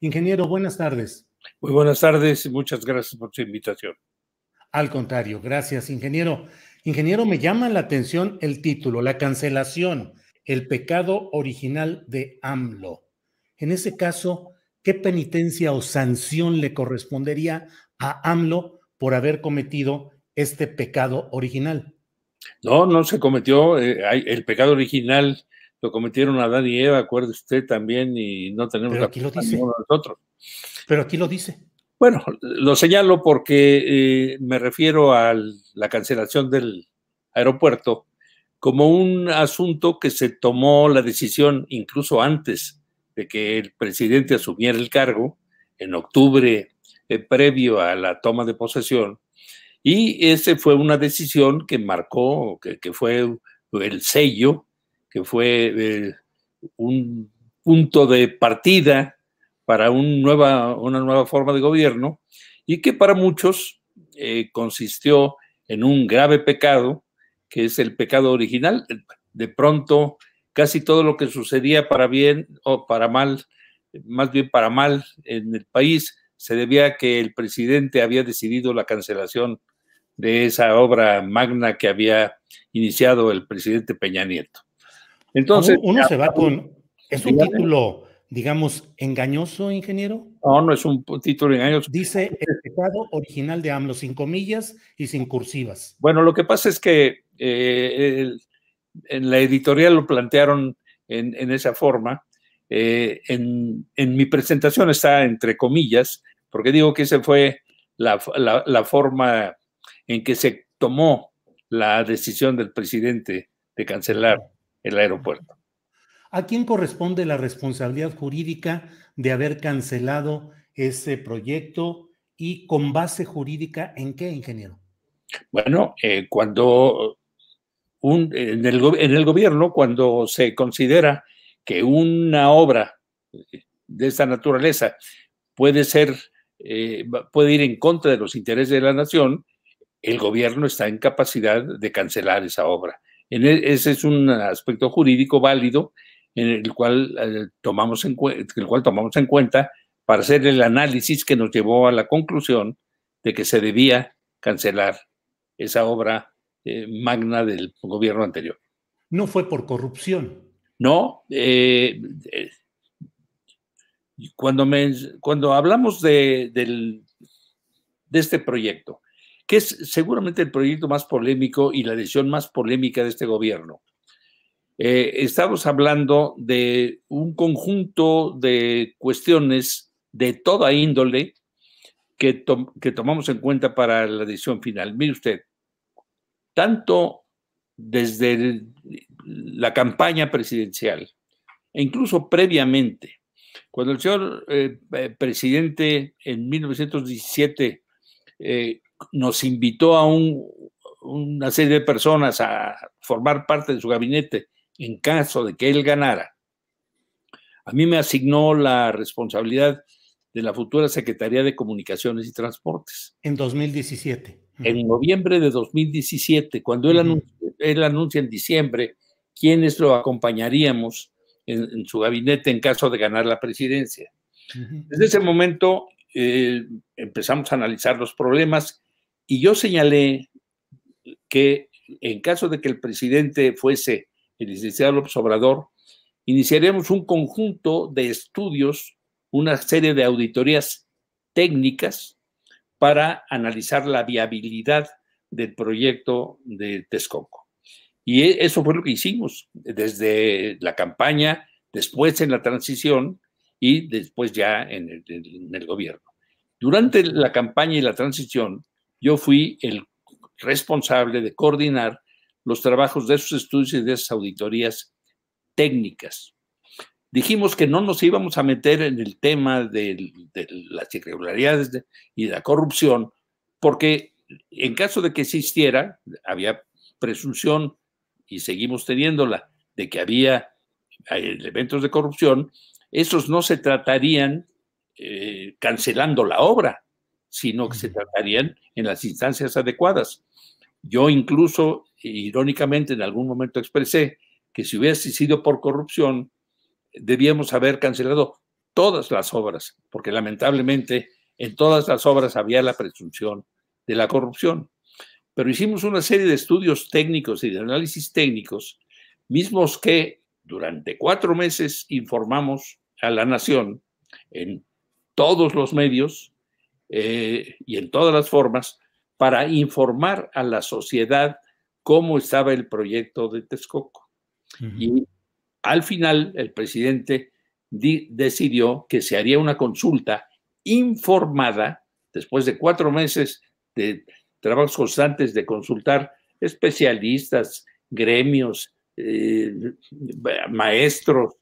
Ingeniero, buenas tardes. Muy buenas tardes y muchas gracias por su invitación. Al contrario, gracias, ingeniero. Ingeniero, me llama la atención el título, la cancelación, el pecado original de AMLO. En ese caso, ¿qué penitencia o sanción le correspondería a AMLO por haber cometido este pecado original? No, no se cometió. Eh, el pecado original lo cometieron Adán y Eva, acuerde usted también, y no tenemos aquí nosotros. Pero aquí lo dice. Bueno, lo señalo porque eh, me refiero a la cancelación del aeropuerto como un asunto que se tomó la decisión incluso antes de que el presidente asumiera el cargo, en octubre eh, previo a la toma de posesión, y esa fue una decisión que marcó, que fue el sello fue eh, un punto de partida para nueva, una nueva forma de gobierno y que para muchos eh, consistió en un grave pecado, que es el pecado original. De pronto, casi todo lo que sucedía para bien o para mal, más bien para mal en el país, se debía a que el presidente había decidido la cancelación de esa obra magna que había iniciado el presidente Peña Nieto. Entonces. Uno, se va con. ¿Es un título, digamos, engañoso, ingeniero? No, no es un título engañoso. Dice el pecado original de AMLO, sin comillas y sin cursivas. Bueno, lo que pasa es que eh, en la editorial lo plantearon en, esa forma. Eh, en, mi presentación está entre comillas, porque digo que esa fue la forma en que se tomó la decisión del presidente de cancelar el aeropuerto. ¿A quién corresponde la responsabilidad jurídica de haber cancelado ese proyecto y con base jurídica en qué, ingeniero? Bueno, eh, cuando en, el, gobierno, cuando se considera que una obra de esta naturaleza puede ser, eh, puede ir en contra de los intereses de la nación, el gobierno está en capacidad de cancelar esa obra. E, ese es un aspecto jurídico válido en el cual, eh, tomamos en el cual tomamos en cuenta para hacer el análisis que nos llevó a la conclusión de que se debía cancelar esa obra eh, magna del gobierno anterior. No fue por corrupción. No, eh, cuando, cuando hablamos de, de este proyecto, que es seguramente el proyecto más polémico y la decisión más polémica de este gobierno. Eh, estamos hablando de un conjunto de cuestiones de toda índole que, que tomamos en cuenta para la decisión final. Mire usted, tanto desde la campaña presidencial e incluso previamente, cuando el señor eh, eh, presidente en 1917 eh, nos invitó a una serie de personas a formar parte de su gabinete en caso de que él ganara. A mí me asignó la responsabilidad de la futura Secretaría de Comunicaciones y Transportes. En 2017. En noviembre de 2017, cuando él, anuncia, en diciembre quiénes lo acompañaríamos en, su gabinete en caso de ganar la presidencia. Desde ese momento eh, empezamos a analizar los problemas y yo señalé que en caso de que el presidente fuese el licenciado López Obrador, iniciaríamos un conjunto de estudios, una serie de auditorías técnicas para analizar la viabilidad del proyecto de Texcoco. Y e, eso fue lo que hicimos desde la campaña, después en la transición y después ya en el, en el gobierno. Durante la campaña y la transición, yo fui el responsable de coordinar los trabajos de esos estudios y de esas auditorías técnicas. Dijimos que no nos íbamos a meter en el tema de, las irregularidades y de la corrupción, porque en caso de que existiera, había presunción y seguimos teniéndola de que había eh, elementos de corrupción, esos no se tratarían eh, cancelando la obra, sino que se tratarían en las instancias adecuadas. Yo incluso, irónicamente, en algún momento expresé que si hubiese sido por corrupción, debíamos haber cancelado todas las obras, porque lamentablemente en todas las obras había la presunción de la corrupción. Pero hicimos una serie de estudios técnicos y de análisis técnicos, mismos que durante cuatro meses informamos a la nación en todos los medios eh, y en todas las formas para informar a la sociedad cómo estaba el proyecto de Texcoco. Y al final el presidente decidió que se haría una consulta informada después de cuatro meses de trabajos constantes de consultar especialistas, gremios, eh, maestros,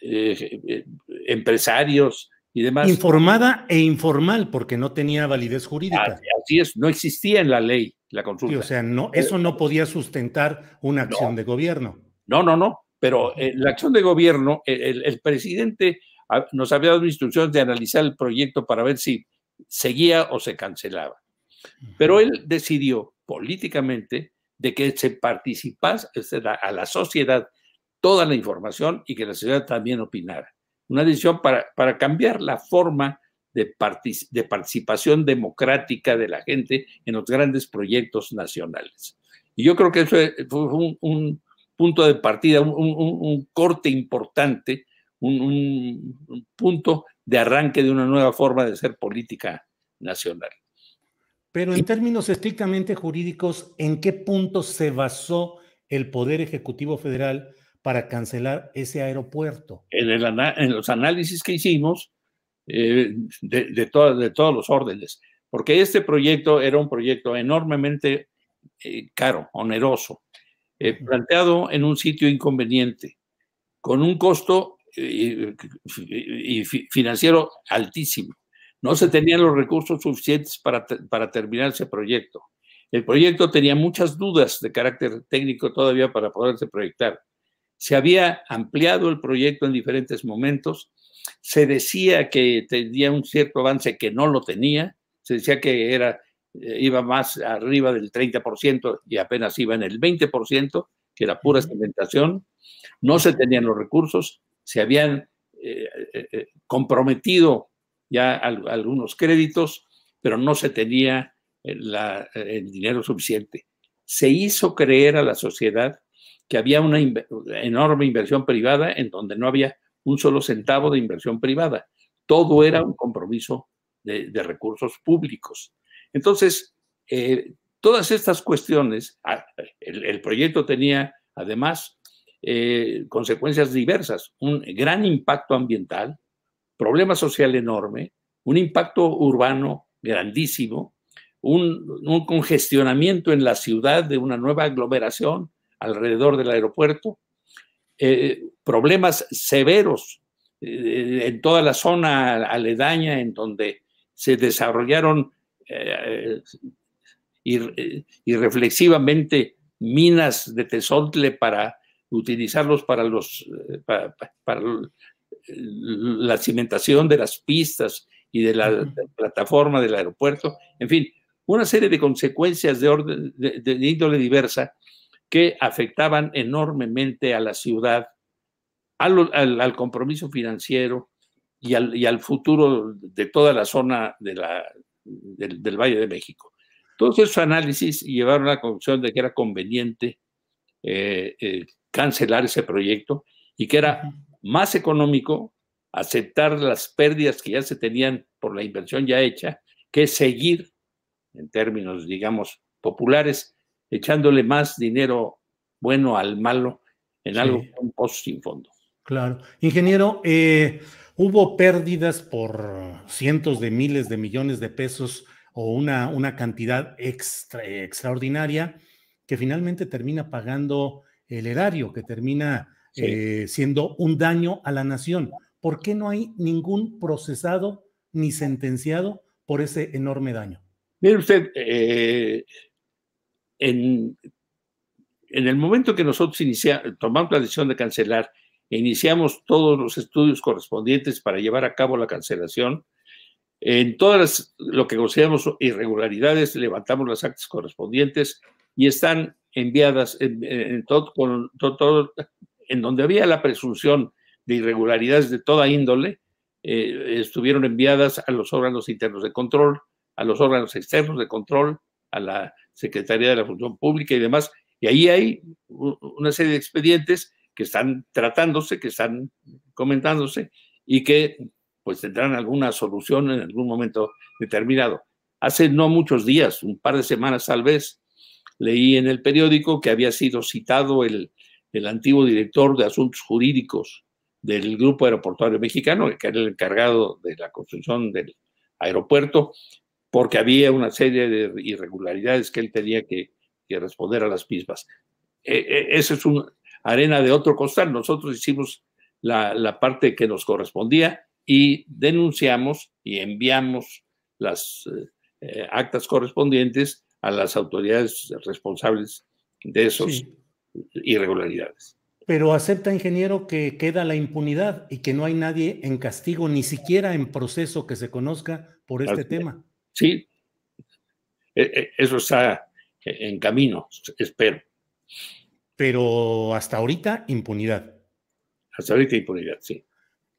eh, empresarios, Informada e informal, porque no tenía validez jurídica. Así es, no existía en la ley la consulta. o sea, no, eso no podía sustentar una acción de gobierno. No, no, no, pero eh, la acción de gobierno, el, el, presidente nos había dado instrucciones de analizar el proyecto para ver si seguía o se cancelaba. Pero él decidió políticamente de que se participase este, a la sociedad toda la información y que la sociedad también opinara una decisión para, cambiar la forma de, participación democrática de la gente en los grandes proyectos nacionales. Y yo creo que eso fue un, punto de partida, un, corte importante, un punto de arranque de una nueva forma de ser política nacional. Pero en términos estrictamente jurídicos, ¿en qué punto se basó el Poder Ejecutivo Federal para cancelar ese aeropuerto. En, los análisis que hicimos eh, de, todos los órdenes, porque este proyecto era un proyecto enormemente eh, caro, oneroso, eh, planteado en un sitio inconveniente, con un costo financiero altísimo. No se tenían los recursos suficientes para terminar ese proyecto. El proyecto tenía muchas dudas de carácter técnico todavía para poderse proyectar se había ampliado el proyecto en diferentes momentos, se decía que tenía un cierto avance que no lo tenía, se decía que era, eh, iba más arriba del 30% y apenas iba en el 20%, que era pura cimentación, no se tenían los recursos, se habían eh, eh, comprometido ya algunos créditos, pero no se tenía el dinero suficiente. Se hizo creer a la sociedad había una enorme inversión privada en donde no había un solo centavo de inversión privada. Todo era un compromiso de, recursos públicos. Entonces, eh, todas estas cuestiones, ah, el, proyecto tenía además eh, consecuencias diversas, un gran impacto ambiental, problema social enorme, un impacto urbano grandísimo, un, un, congestionamiento en la ciudad de una nueva aglomeración alrededor del aeropuerto, eh, problemas severos eh, en toda la zona aledaña en donde se desarrollaron eh, irreflexivamente minas de tesontle para utilizarlos para, los, para, la cimentación de las pistas y de la, plataforma del aeropuerto, en fin, una serie de consecuencias de, orden, de índole diversa que afectaban enormemente a la ciudad, al, compromiso financiero y al, futuro de toda la zona del, Valle de México. Todos esos análisis llevaron a la conclusión de que era conveniente eh, eh, cancelar ese proyecto y que era más económico aceptar las pérdidas que ya se tenían por la inversión ya hecha que seguir, en términos, digamos, populares, echándole más dinero bueno al malo en algo un pozo sin fondo. Claro. Ingeniero, eh, hubo pérdidas por cientos de miles de millones de pesos o una, una cantidad extraordinaria que finalmente termina pagando el erario, que termina eh, siendo un daño a la nación. ¿Por qué no hay ningún procesado ni sentenciado por ese enorme daño? Mire usted, eh, en, el momento que nosotros tomamos la decisión de cancelar iniciamos todos los estudios correspondientes para llevar a cabo la cancelación, en todas las, lo que consideramos irregularidades, levantamos las actas correspondientes y están enviadas en, todo, en donde había la presunción de irregularidades de toda índole, eh, estuvieron enviadas a los órganos internos de control, a los órganos externos de control, a la Secretaría de la Función Pública y demás. Y ahí hay una serie de expedientes que están tratándose, que están comentándose y que pues tendrán alguna solución en algún momento determinado. Hace no muchos días, un par de semanas tal vez, leí en el periódico que había sido citado el, el antiguo director de asuntos jurídicos del Grupo Aeroportuario Mexicano, que era el encargado de la construcción del aeropuerto, porque había una serie de irregularidades que él tenía que, responder a las mismas. E, e, eso esa es una arena de otro costal. Nosotros hicimos la, parte que nos correspondía y denunciamos y enviamos las eh, eh, actas correspondientes a las autoridades responsables de esas irregularidades. Pero acepta, ingeniero, que queda la impunidad y que no hay nadie en castigo, ni siquiera en proceso que se conozca por este tema. Sí, e, e, eso está en camino, espero. Pero hasta ahorita, impunidad. Hasta ahorita, impunidad, sí.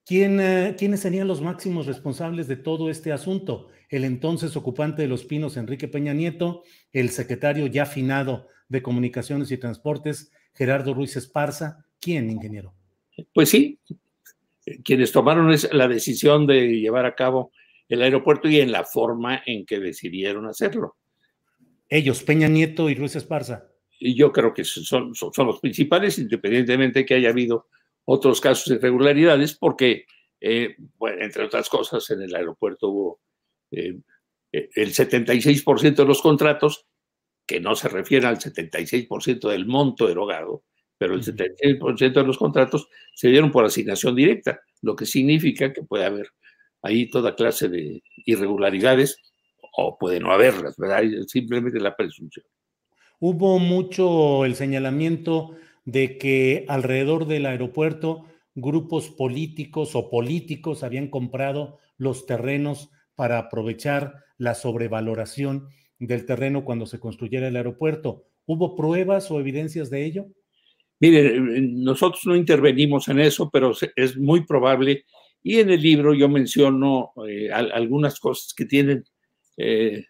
¿Quién, eh, ¿Quiénes serían los máximos responsables de todo este asunto? El entonces ocupante de Los Pinos, Enrique Peña Nieto, el secretario ya finado de Comunicaciones y Transportes, Gerardo Ruiz Esparza. ¿Quién, ingeniero? Pues sí, quienes tomaron la decisión de llevar a cabo el aeropuerto y en la forma en que decidieron hacerlo. Ellos, Peña Nieto y Luis Esparza. Y yo creo que son, los principales, independientemente que haya habido otros casos de irregularidades, porque, eh, bueno, entre otras cosas, en el aeropuerto hubo eh, eh el 76% de los contratos, que no se refiere al 76% del monto erogado, pero el 76% de los contratos se dieron por asignación directa, lo que significa que puede haber ahí toda clase de irregularidades, o puede no haberlas, ¿verdad? Simplemente la presunción. Hubo mucho el señalamiento de que alrededor del aeropuerto grupos políticos o políticos habían comprado los terrenos para aprovechar la sobrevaloración del terreno cuando se construyera el aeropuerto. ¿Hubo pruebas o evidencias de ello? Mire, nosotros no intervenimos en eso, pero es muy probable y en el libro yo menciono eh, algunas cosas que tienen eh,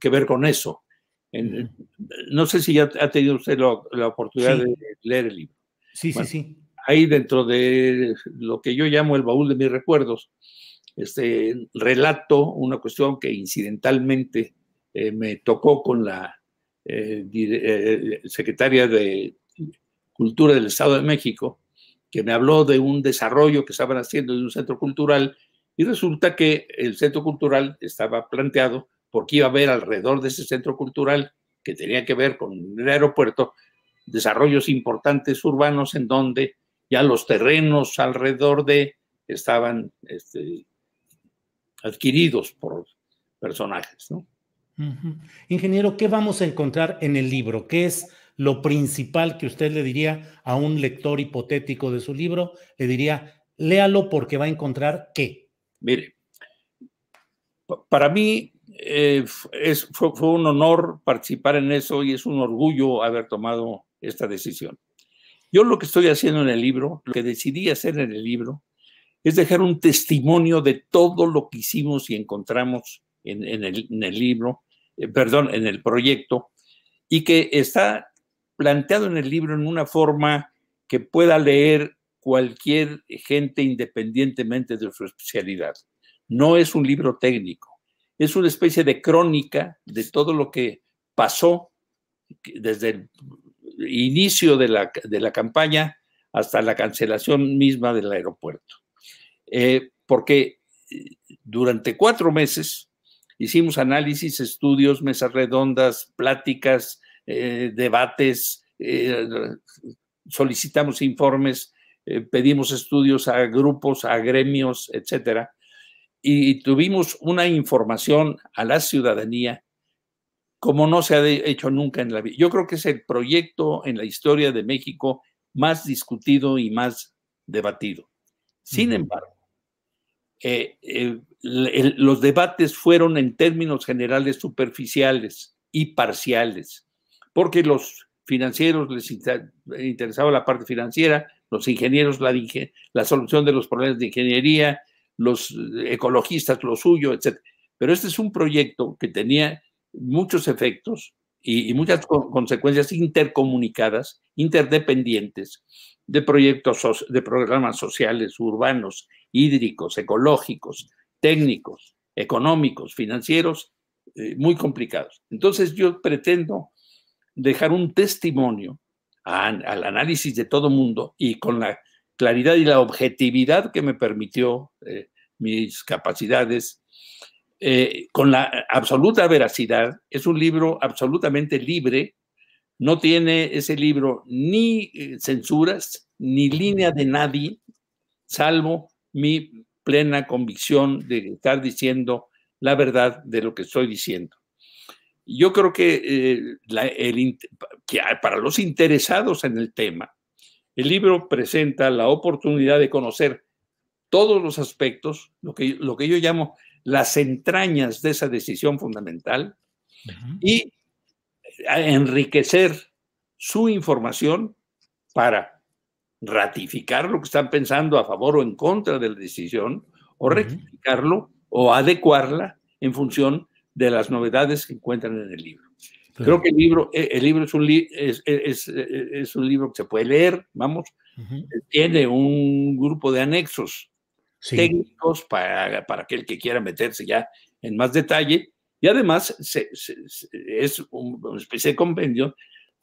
que, ver con eso. no sé si ya ha tenido usted la oportunidad de leer el libro. Sí, sí, sí. Ahí dentro de lo que yo llamo el baúl de mis recuerdos, este, relato una cuestión que incidentalmente eh, me tocó con la secretaria de Cultura del Estado de México, que me habló de un desarrollo que estaban haciendo en un centro cultural y resulta que el centro cultural estaba planteado porque iba a haber alrededor de ese centro cultural que tenía que ver con el aeropuerto, desarrollos importantes urbanos en donde ya los terrenos alrededor de estaban este, adquiridos por personajes. Ingeniero, ¿qué vamos a encontrar en el libro? ¿Qué es lo principal que usted le diría a un lector hipotético de su libro, le diría, léalo porque va a encontrar qué. Mire, para mí eh, es, fue, un honor participar en eso y es un orgullo haber tomado esta decisión. Yo lo que estoy haciendo en el libro, lo que decidí hacer en el libro, es dejar un testimonio de todo lo que hicimos y encontramos en, el, libro, eh, perdón, en el proyecto, y que está planteado en el libro en una forma que pueda leer cualquier gente independientemente de su especialidad. No es un libro técnico, es una especie de crónica de todo lo que pasó desde el inicio de la, campaña hasta la cancelación misma del aeropuerto. Eh, porque eh, durante cuatro meses hicimos análisis, estudios, mesas redondas, pláticas, eh, debates, eh, solicitamos informes, eh, pedimos estudios a grupos, a gremios, etcétera. Y tuvimos una información a la ciudadanía como no se ha hecho nunca en la vida. Yo creo que es el proyecto en la historia de México más discutido y más debatido. Sin embargo, los debates fueron en términos generales superficiales y parciales porque los financieros les interesaba la parte financiera, los ingenieros la, la solución de los problemas de ingeniería, los ecologistas lo suyo, etc. Pero este es un proyecto que tenía muchos efectos y, muchas consecuencias intercomunicadas, interdependientes, de proyectos, de programas sociales, urbanos, hídricos, ecológicos, técnicos, económicos, financieros, eh, muy complicados. Entonces yo pretendo dejar un testimonio al análisis de todo mundo y con la claridad y la objetividad que me permitió eh, mis capacidades, eh, con la absoluta veracidad. Es un libro absolutamente libre, no tiene ese libro ni eh, censuras, ni línea de nadie, salvo mi plena convicción de estar diciendo la verdad de lo que estoy diciendo. Yo creo que, eh, para los interesados en el tema, el libro presenta la oportunidad de conocer todos los aspectos, lo que, yo llamo las entrañas de esa decisión fundamental y eh, enriquecer su información para ratificar lo que están pensando a favor o en contra de la decisión o rectificarlo o adecuarla en función de las novedades que encuentran en el libro. Creo que el libro, eh, el libro es, un es, un libro que se puede leer, vamos, eh, tiene un grupo de anexos técnicos para, aquel que quiera meterse ya en más detalle, y además se, es un, una especie de convenio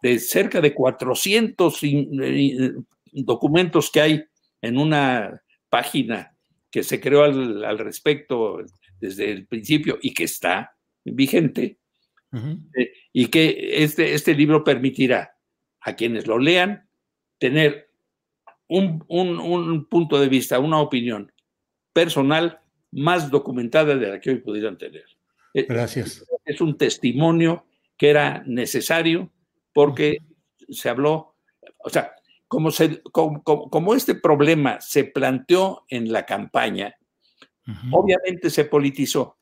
de cerca de 400 eh, documentos que hay en una página que se creó al, al respecto desde el principio y que está vigente eh, y que este, este libro permitirá a quienes lo lean tener un, un, punto de vista, una opinión personal más documentada de la que hoy pudieran tener. Eh, Gracias. Es, un testimonio que era necesario porque se habló, o sea, como, se, como, este problema se planteó en la campaña, obviamente se politizó.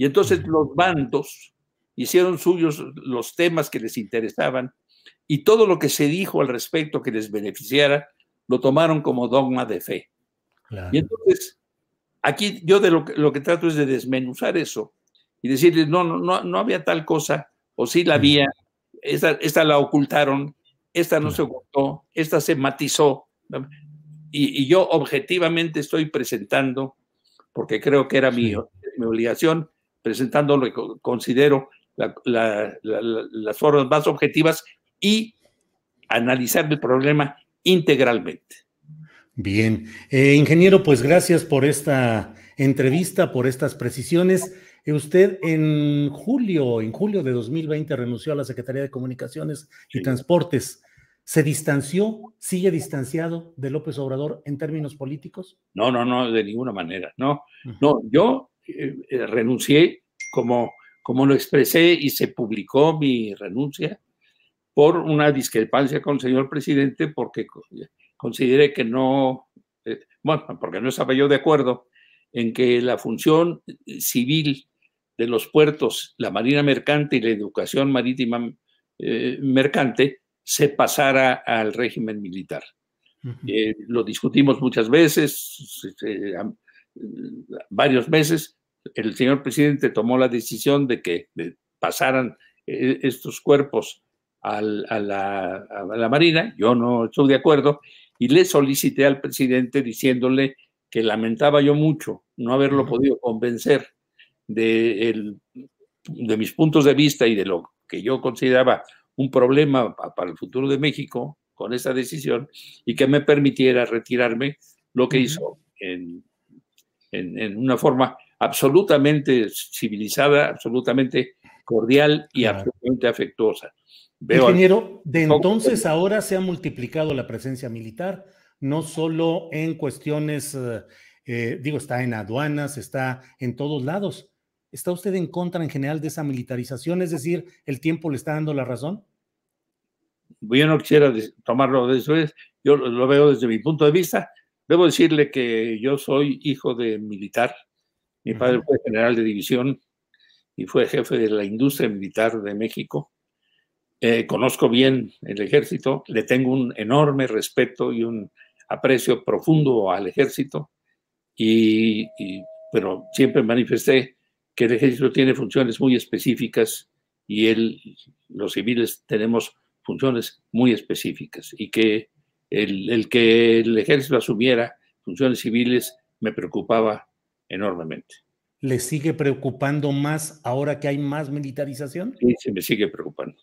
Y entonces los bandos hicieron suyos los temas que les interesaban y todo lo que se dijo al respecto que les beneficiara lo tomaron como dogma de fe. Y entonces, aquí yo de lo que, trato es de desmenuzar eso y decirles, no, no, no, había tal cosa, o sí la había, esta, la ocultaron, esta no se ocultó, esta se matizó. Y, yo objetivamente estoy presentando, porque creo que era mi obligación, presentando considero que considero las formas más objetivas y analizar el problema integralmente. Bien, eh, ingeniero, pues gracias por esta entrevista, por estas precisiones. Eh, usted en julio, en julio de 2020 renunció a la Secretaría de Comunicaciones y Transportes. ¿Se distanció, sigue distanciado de López Obrador en términos políticos? No, no, no, de ninguna manera. No, no, yo eh, eh, renuncié, como, como lo expresé y se publicó mi renuncia, por una discrepancia con el señor presidente, porque consideré que no, eh, bueno, porque no estaba yo de acuerdo en que la función civil de los puertos, la marina mercante y la educación marítima mercante se pasara al régimen militar. lo discutimos muchas veces, varios meses, el señor presidente tomó la decisión de que pasaran eh, estos cuerpos a, la, Marina, yo no estoy de acuerdo, y le solicité al presidente diciéndole que lamentaba yo mucho no haberlo podido convencer de, mis puntos de vista y de lo que yo consideraba un problema para el futuro de México con esa decisión y que me permitiera retirarme, lo que hizo en, una forma absolutamente civilizada, absolutamente cordial y absolutamente afectuosa. Ingeniero, de entonces ahora se ha multiplicado la presencia militar, no solo en cuestiones, eh, eh, digo, está en aduanas, está en todos lados. ¿Está usted en contra en general de esa militarización? Es decir, ¿el tiempo le está dando la razón? Yo no quisiera tomarlo de eso, yo lo veo desde mi punto de vista. Debo decirle que yo soy hijo de militar, mi padre fue general de división y fue jefe de la industria militar de México. Eh, conozco bien el ejército, le tengo un enorme respeto y un aprecio profundo al ejército, y, pero siempre manifesté que el ejército tiene funciones muy específicas y él, los civiles tenemos funciones muy específicas y que el, el que el ejército asumiera funciones civiles me preocupaba enormemente. ¿Le sigue preocupando más ahora que hay más militarización? Sí, se me sigue preocupando.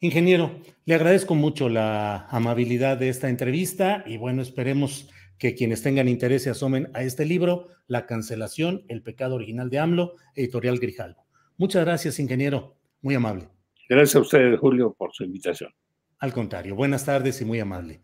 Ingeniero, le agradezco mucho la amabilidad de esta entrevista y bueno, esperemos que quienes tengan interés se asomen a este libro, La cancelación, el pecado original de AMLO, editorial Grijalvo. Muchas gracias, ingeniero. Muy amable. Gracias a usted, Julio, por su invitación. Al contrario, buenas tardes y muy amable.